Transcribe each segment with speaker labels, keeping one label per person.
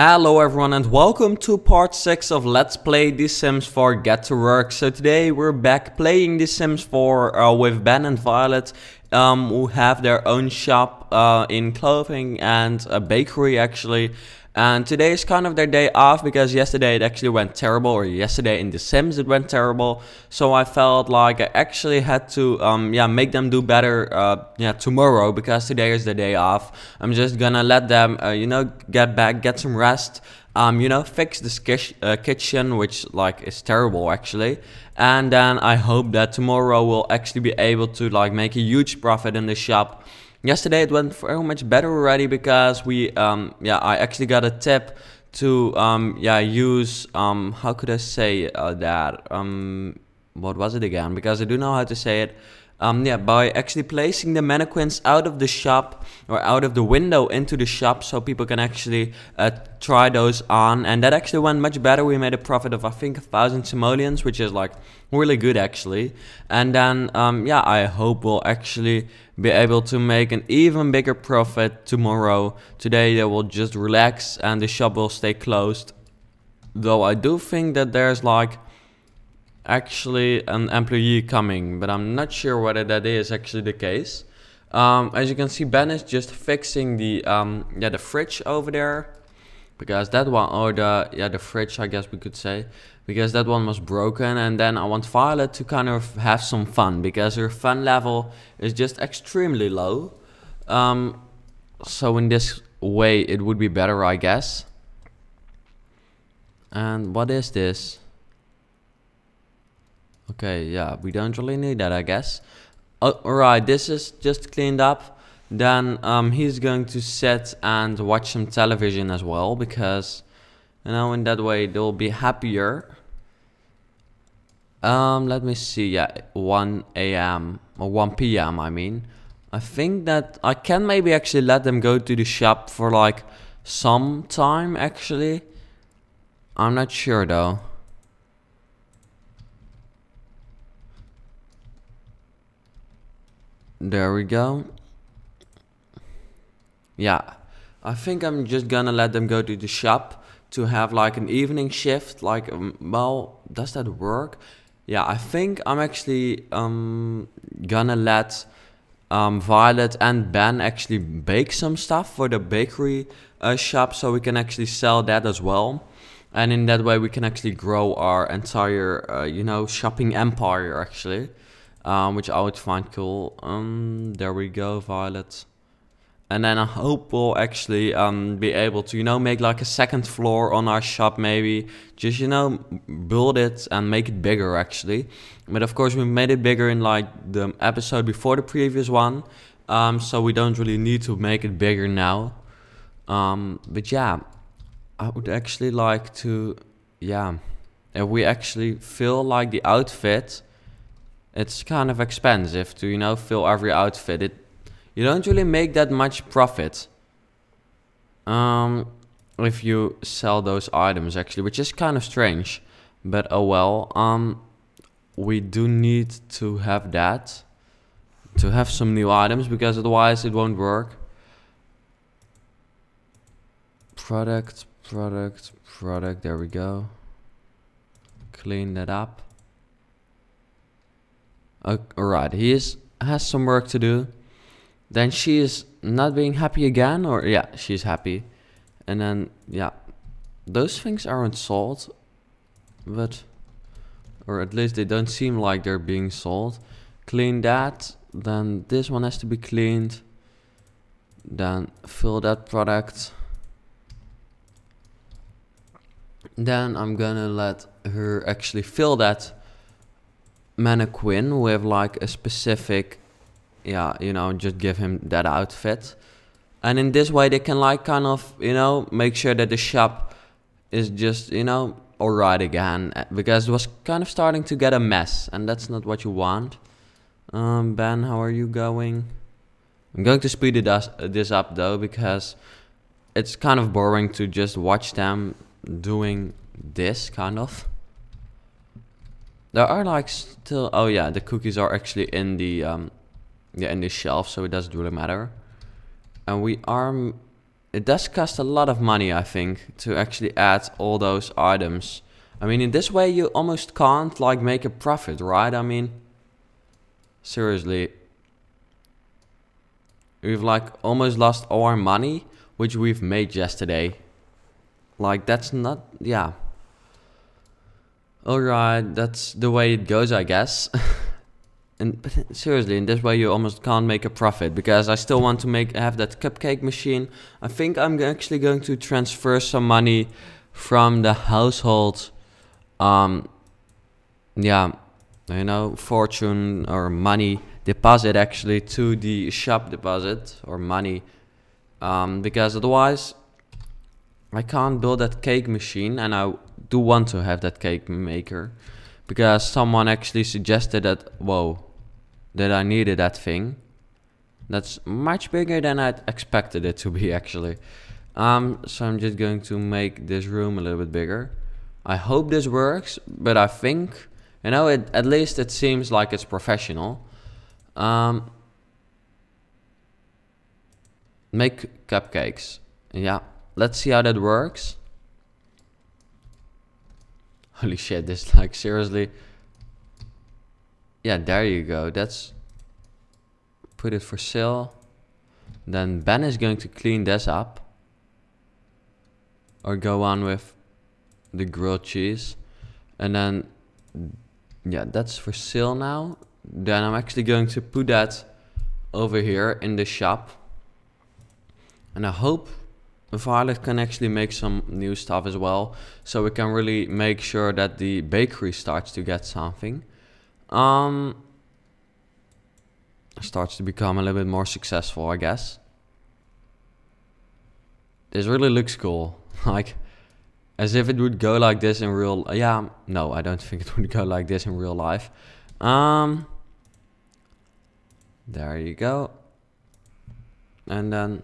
Speaker 1: Hello everyone and welcome to part 6 of Let's Play The Sims 4 Get to Work. So today we're back playing The Sims 4 uh, with Ben and Violet um, who have their own shop uh, in clothing and a bakery actually. And today is kind of their day off because yesterday it actually went terrible, or yesterday in The Sims it went terrible. So I felt like I actually had to, um, yeah, make them do better, uh, yeah, tomorrow because today is the day off. I'm just gonna let them, uh, you know, get back, get some rest. Um, you know, fix this kish, uh, kitchen, which like is terrible actually. And then I hope that tomorrow we'll actually be able to like make a huge profit in the shop Yesterday it went very much better already because we, um, yeah, I actually got a tip to, um, yeah, use, um, how could I say uh, that? Um, what was it again? Because I do know how to say it um, yeah, by actually placing the mannequins out of the shop or out of the window into the shop so people can actually uh, try those on. And that actually went much better. We made a profit of, I think, a thousand simoleons, which is like really good actually. And then, um, yeah, I hope we'll actually be able to make an even bigger profit tomorrow. Today they will just relax and the shop will stay closed. Though I do think that there's like actually an employee coming, but I'm not sure whether that is actually the case. Um, as you can see, Ben is just fixing the um, yeah the fridge over there because that one or the yeah the fridge I guess we could say because that one was broken and then I want Violet to kind of have some fun because her fun level is just extremely low. Um, so in this way, it would be better, I guess. And what is this? Okay, yeah, we don't really need that, I guess. Oh, Alright, this is just cleaned up. Then um, he's going to sit and watch some television as well, because, you know, in that way they'll be happier. Um, let me see, yeah, 1 a.m. or 1 p.m. I mean. I think that I can maybe actually let them go to the shop for like some time actually. I'm not sure though. There we go. Yeah. I think I'm just gonna let them go to the shop to have like an evening shift. Like, um, well, does that work? Yeah, I think I'm actually um, gonna let um, Violet and Ben actually bake some stuff for the bakery uh, shop so we can actually sell that as well. And in that way, we can actually grow our entire, uh, you know, shopping empire actually um, which I would find cool. Um, there we go, Violet. And then I hope we'll actually um, be able to, you know, make like a second floor on our shop maybe. Just, you know, build it and make it bigger actually. But of course we made it bigger in like the episode before the previous one. Um, so we don't really need to make it bigger now. Um, but yeah, I would actually like to, yeah, if we actually fill like the outfit it's kind of expensive to you know fill every outfit. It you don't really make that much profit. Um, if you sell those items actually, which is kind of strange, but oh well. Um, we do need to have that to have some new items because otherwise it won't work. Product, product, product. There we go. Clean that up. Uh, alright, he is has some work to do. Then she is not being happy again, or yeah, she's happy. And then, yeah, those things aren't solved, but, or at least they don't seem like they're being solved. Clean that, then this one has to be cleaned. Then fill that product. Then I'm gonna let her actually fill that mannequin with like a specific, yeah, you know, just give him that outfit. And in this way, they can like kind of, you know, make sure that the shop is just, you know, alright again. Eh, because it was kind of starting to get a mess. And that's not what you want. Um, ben, how are you going? I'm going to speed it up, this up though, because it's kind of boring to just watch them doing this, kind of. There are like still. Oh yeah, the cookies are actually in the um, yeah, in the shelf, so it doesn't really matter. And we are. It does cost a lot of money, I think, to actually add all those items. I mean, in this way, you almost can't like make a profit, right? I mean, seriously, we've like almost lost all our money, which we've made yesterday. Like that's not, yeah. Alright, oh, that's the way it goes, I guess. and but seriously, in this way you almost can't make a profit because I still want to make have that cupcake machine. I think I'm actually going to transfer some money from the household um yeah, you know, fortune or money deposit actually to the shop deposit or money um because otherwise I can't build that cake machine and I do want to have that cake maker because someone actually suggested that whoa that I needed that thing that's much bigger than I'd expected it to be actually um, so I'm just going to make this room a little bit bigger I hope this works but I think you know it at least it seems like it's professional um, make cupcakes yeah let's see how that works Holy shit, this like seriously. Yeah, there you go. That's put it for sale. Then Ben is going to clean this up. Or go on with the grilled cheese. And then yeah, that's for sale now. Then I'm actually going to put that over here in the shop. And I hope Violet can actually make some new stuff as well. So we can really make sure that the bakery starts to get something. Um, starts to become a little bit more successful, I guess. This really looks cool. like, as if it would go like this in real... Yeah, no, I don't think it would go like this in real life. Um, there you go. And then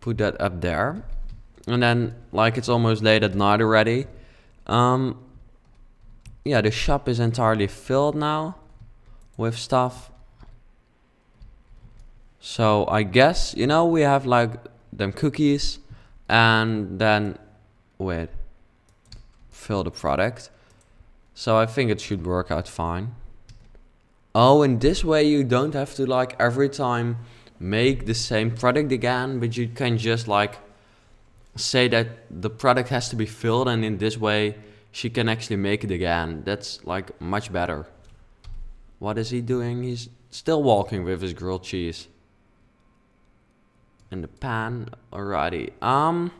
Speaker 1: put that up there. And then, like, it's almost late at night already. Um, yeah, the shop is entirely filled now with stuff. So I guess, you know, we have like them cookies and then, wait, fill the product. So I think it should work out fine. Oh, and this way you don't have to like every time make the same product again, but you can just like say that the product has to be filled and in this way she can actually make it again. That's like much better. What is he doing? He's still walking with his grilled cheese. In the pan, alrighty. Um,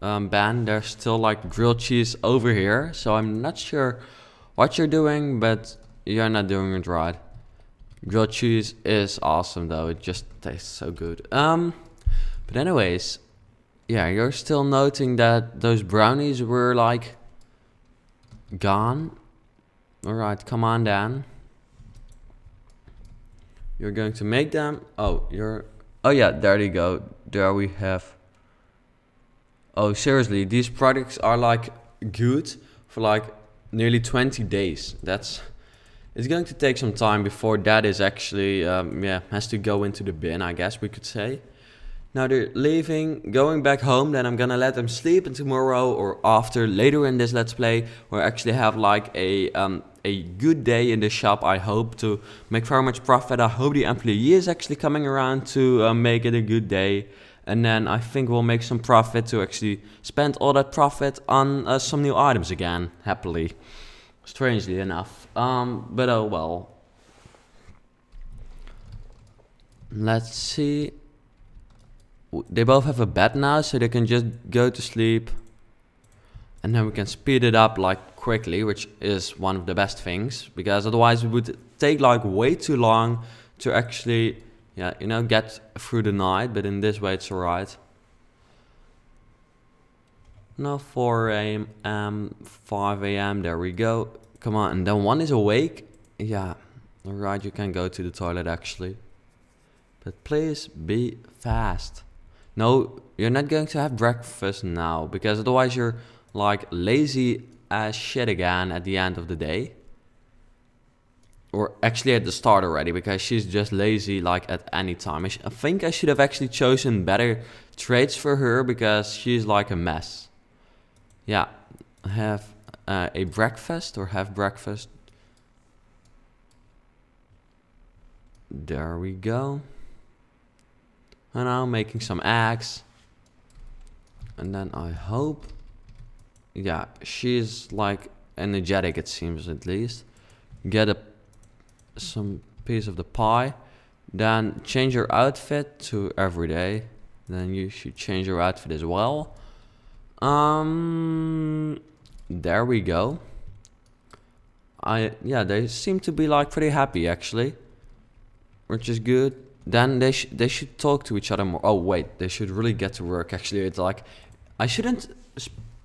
Speaker 1: um, Ben, there's still like grilled cheese over here, so I'm not sure what you're doing, but you're not doing it right. Grilled cheese is awesome though. It just tastes so good. Um, but anyways, yeah, you're still noting that those brownies were like gone. All right, come on Dan. You're going to make them. Oh, you're. Oh yeah, there you go. There we have. Oh seriously, these products are like good for like nearly 20 days. That's it's going to take some time before that is actually, um, yeah, has to go into the bin, I guess we could say. Now they're leaving, going back home, then I'm gonna let them sleep and tomorrow or after, later in this Let's Play, we'll actually have like a, um, a good day in the shop, I hope, to make very much profit. I hope the employee is actually coming around to uh, make it a good day and then I think we'll make some profit to actually spend all that profit on uh, some new items again, happily, strangely enough. Um, but oh well. Let's see. They both have a bed now, so they can just go to sleep. And then we can speed it up like quickly, which is one of the best things. Because otherwise it would take like way too long to actually, yeah, you know, get through the night. But in this way it's alright. Now 4 a.m., 5 a.m., there we go. Come on, and then one is awake. Yeah, alright, you can go to the toilet actually. But please be fast. No, you're not going to have breakfast now, because otherwise you're like lazy as shit again at the end of the day. Or actually at the start already, because she's just lazy like at any time. I, think I should have actually chosen better traits for her, because she's like a mess. Yeah, have uh, a breakfast or have breakfast. There we go. And now making some eggs. And then I hope... Yeah, she's like energetic it seems at least. Get a some piece of the pie. Then change your outfit to everyday. Then you should change your outfit as well. Um... There we go. I Yeah, they seem to be like pretty happy actually. Which is good. Then they, sh they should talk to each other more. Oh wait, they should really get to work actually. It's like, I shouldn't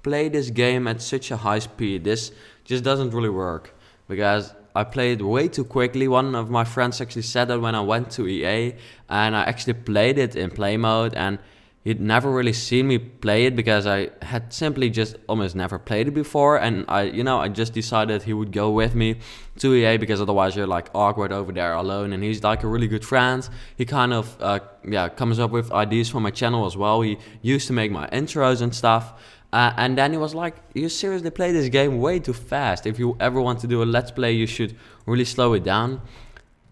Speaker 1: play this game at such a high speed. This just doesn't really work because I played way too quickly. One of my friends actually said that when I went to EA and I actually played it in play mode and he'd never really seen me play it because I had simply just almost never played it before and I you know I just decided he would go with me to EA because otherwise you're like awkward over there alone and he's like a really good friend he kind of uh, yeah comes up with ideas for my channel as well he used to make my intros and stuff uh, and then he was like, you seriously play this game way too fast. If you ever want to do a let's play, you should really slow it down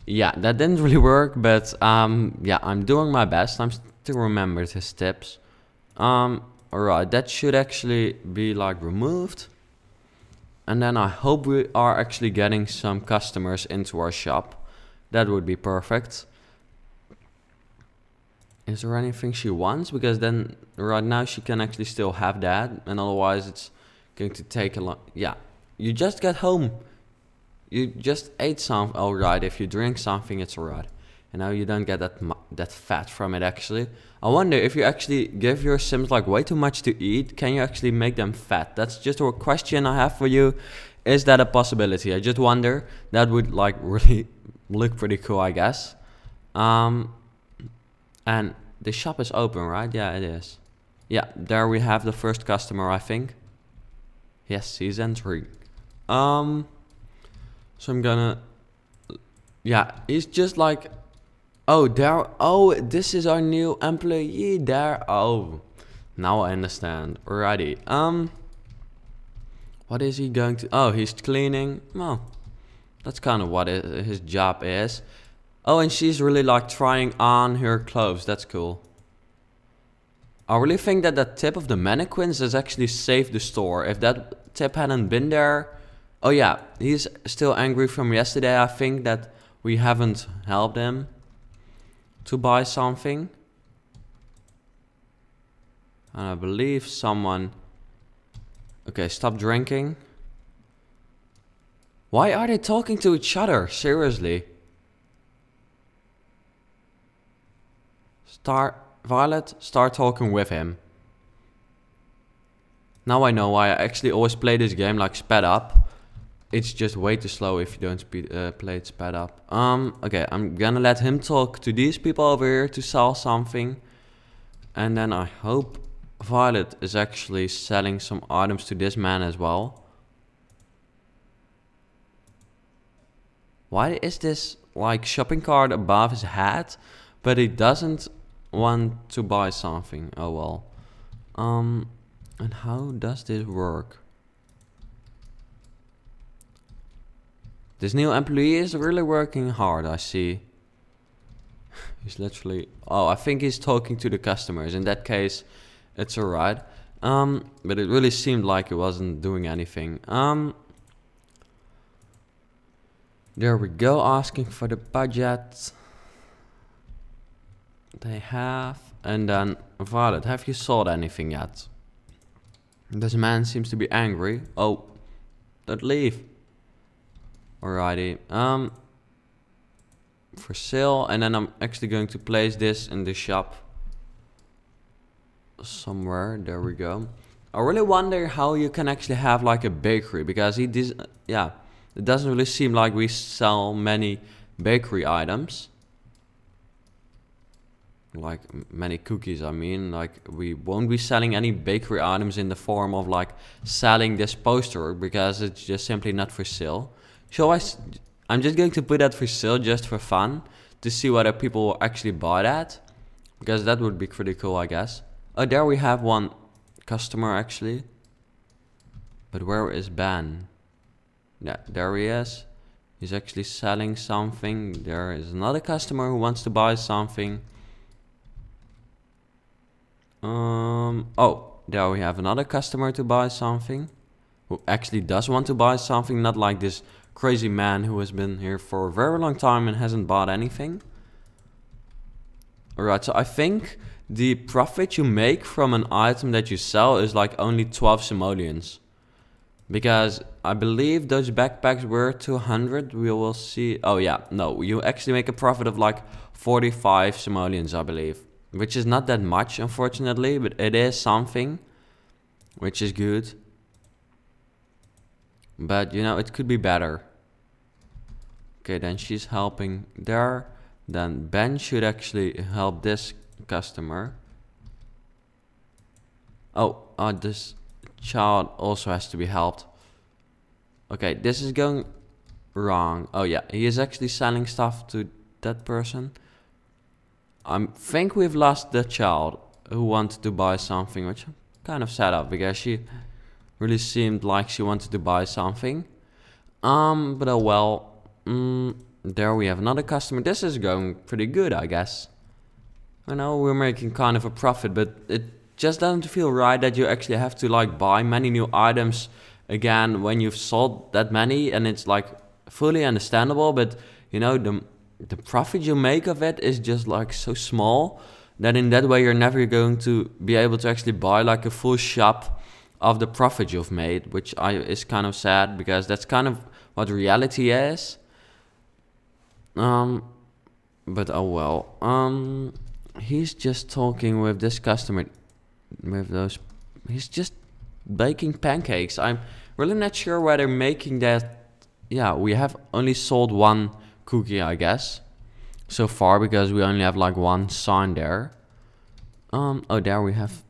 Speaker 1: yeah that didn't really work but um, yeah i'm doing my best i'm to remember his steps. Um, alright, that should actually be like removed. And then I hope we are actually getting some customers into our shop. That would be perfect. Is there anything she wants? Because then right now she can actually still have that. And otherwise it's going to take a long... Yeah, you just get home. You just ate something. Alright, if you drink something, it's alright and now you don't get that that fat from it actually. I wonder if you actually give your sims like way too much to eat, can you actually make them fat? That's just a question I have for you. Is that a possibility? I just wonder. That would like really look pretty cool, I guess. Um, and the shop is open, right? Yeah, it is. Yeah, there we have the first customer, I think. Yes, he's entering. Um, so I'm gonna... Yeah, he's just like Oh, there. Oh, this is our new employee there. Oh, now I understand. Alrighty. Um, what is he going to? Oh, he's cleaning. Well, that's kind of what his job is. Oh, and she's really like trying on her clothes. That's cool. I really think that that tip of the mannequins has actually saved the store. If that tip hadn't been there, oh yeah, he's still angry from yesterday. I think that we haven't helped him to buy something. And I believe someone... Okay, stop drinking. Why are they talking to each other? Seriously. Start, Violet, start talking with him. Now I know why I actually always play this game like sped up. It's just way too slow if you don't speed, uh, play it sped up. Um, okay, I'm gonna let him talk to these people over here to sell something. And then I hope Violet is actually selling some items to this man as well. Why is this like shopping cart above his head? But he doesn't want to buy something. Oh well. Um, and how does this work? This new employee is really working hard, I see. he's literally... Oh, I think he's talking to the customers. In that case, it's alright. Um, but it really seemed like he wasn't doing anything. Um, there we go, asking for the budget. They have. And then, Violet, have you sold anything yet? This man seems to be angry. Oh, don't leave. Alrighty. Um, for sale. And then I'm actually going to place this in the shop somewhere. There we go. I really wonder how you can actually have like a bakery because it is, yeah, it doesn't really seem like we sell many bakery items. Like many cookies, I mean, like we won't be selling any bakery items in the form of like selling this poster because it's just simply not for sale. So I, I'm just going to put that for sale just for fun to see whether people will actually buy that because that would be pretty cool, I guess. Oh, there we have one customer actually. But where is Ben? Yeah, there he is. He's actually selling something. There is another customer who wants to buy something. Um. Oh, there we have another customer to buy something. Who actually does want to buy something, not like this crazy man who has been here for a very long time and hasn't bought anything. Alright, so I think the profit you make from an item that you sell is like only 12 simoleons. Because I believe those backpacks were 200, we will see... Oh yeah, no, you actually make a profit of like 45 simoleons, I believe. Which is not that much, unfortunately, but it is something. Which is good. But, you know, it could be better. Okay, then she's helping there. Then Ben should actually help this customer. Oh, uh, this child also has to be helped. Okay, this is going wrong. Oh yeah, he is actually selling stuff to that person. I think we've lost the child who wanted to buy something, which I'm kind of sad up because she really seemed like she wanted to buy something. Um, but oh well, Mm, there we have another customer. This is going pretty good, I guess. I know we're making kind of a profit, but it just doesn't feel right that you actually have to like buy many new items again when you've sold that many and it's like fully understandable but you know the the profit you make of it is just like so small that in that way you're never going to be able to actually buy like a full shop of the profit you've made which I, is kind of sad because that's kind of what reality is um, but oh well. Um, he's just talking with this customer, with those. He's just baking pancakes. I'm really not sure whether making that. Yeah, we have only sold one cookie, I guess, so far because we only have like one sign there. Um, oh, there we have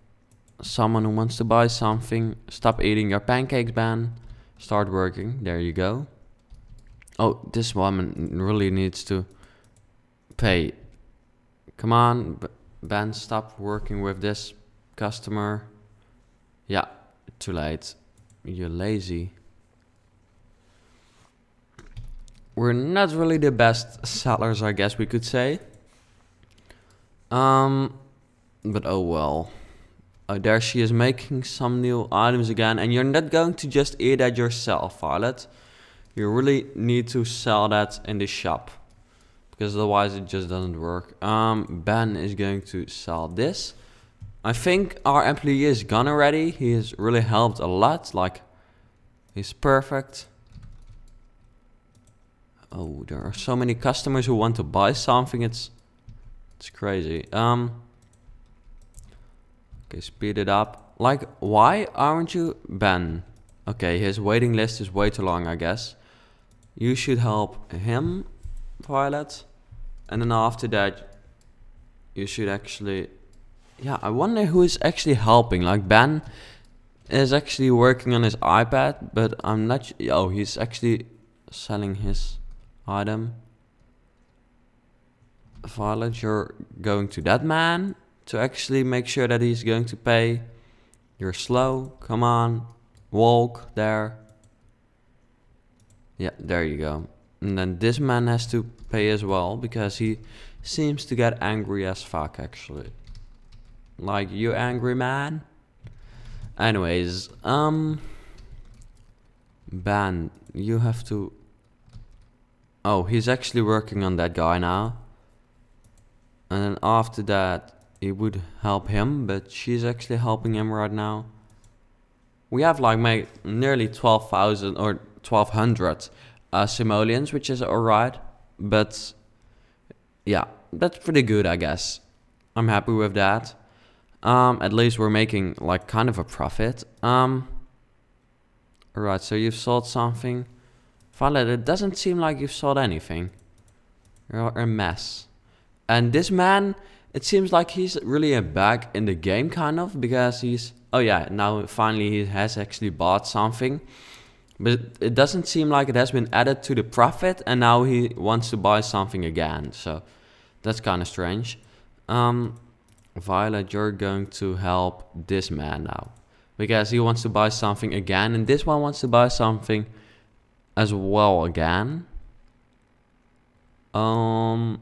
Speaker 1: someone who wants to buy something. Stop eating your pancakes, Ben. Start working. There you go. Oh, this woman really needs to pay. Come on, B Ben, stop working with this customer. Yeah, too late. You're lazy. We're not really the best sellers, I guess we could say. Um, but oh well. Oh, there she is making some new items again, and you're not going to just eat that yourself, Violet. You really need to sell that in the shop because otherwise it just doesn't work. Um, ben is going to sell this. I think our employee is gone already. He has really helped a lot. Like, he's perfect. Oh, there are so many customers who want to buy something. It's it's crazy. Um. Okay, speed it up. Like, why aren't you Ben? Okay, his waiting list is way too long, I guess you should help him, Violet. And then after that, you should actually... Yeah, I wonder who is actually helping. Like, Ben is actually working on his iPad, but I'm not... Oh, he's actually selling his item. Violet, you're going to that man to actually make sure that he's going to pay. You're slow. Come on. Walk there. Yeah, there you go. And then this man has to pay as well because he seems to get angry as fuck actually. Like you angry man? Anyways, um Ban, you have to Oh, he's actually working on that guy now. And then after that it would help him, but she's actually helping him right now. We have like made nearly 12,000 or 1200 uh, simoleons, which is alright. But yeah, that's pretty good, I guess. I'm happy with that. Um, at least we're making like kind of a profit. Um, alright, so you've sold something. Violet, it doesn't seem like you've sold anything. You're a mess. And this man, it seems like he's really a bug in the game, kind of, because he's... Oh yeah, now finally he has actually bought something. But it doesn't seem like it has been added to the profit and now he wants to buy something again. So that's kind of strange. Um, Violet, you're going to help this man now. Because he wants to buy something again and this one wants to buy something as well again. Um,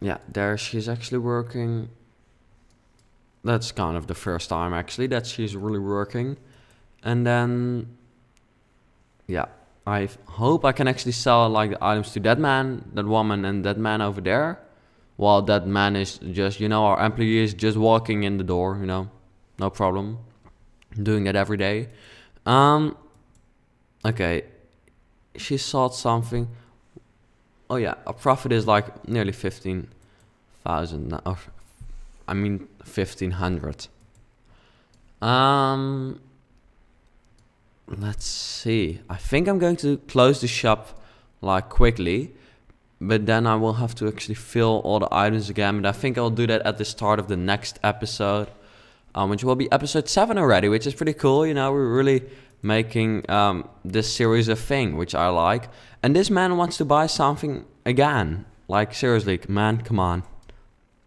Speaker 1: yeah, there she's actually working. That's kind of the first time actually that she's really working. And then, yeah, I hope I can actually sell like the items to that man, that woman, and that man over there. While that man is just, you know, our employee is just walking in the door, you know, no problem. I'm doing that every day. Um, okay, she sold something. Oh yeah, our profit is like nearly fifteen thousand. Oh, I mean fifteen hundred. Um, let's see. I think I'm going to close the shop like quickly, but then I will have to actually fill all the items again. And I think I'll do that at the start of the next episode, um, which will be episode seven already, which is pretty cool. You know, we're really making um, this series a thing, which I like. And this man wants to buy something again. Like seriously, man, come on,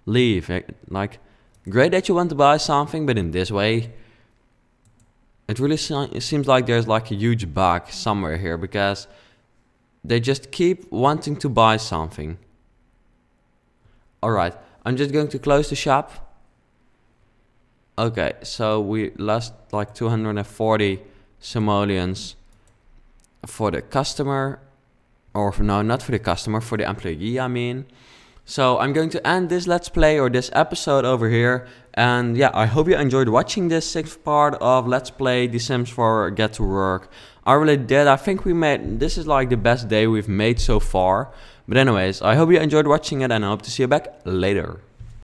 Speaker 1: leave. Like, great that you want to buy something, but in this way it really seems like there's like a huge bug somewhere here because they just keep wanting to buy something. Alright, I'm just going to close the shop. Okay, so we lost like 240 simoleons for the customer. Or for, no, not for the customer, for the employee I mean. So I'm going to end this let's play or this episode over here. And yeah, I hope you enjoyed watching this sixth part of Let's Play The Sims 4 Get to Work. I really did. I think we made, this is like the best day we've made so far. But anyways, I hope you enjoyed watching it and I hope to see you back later.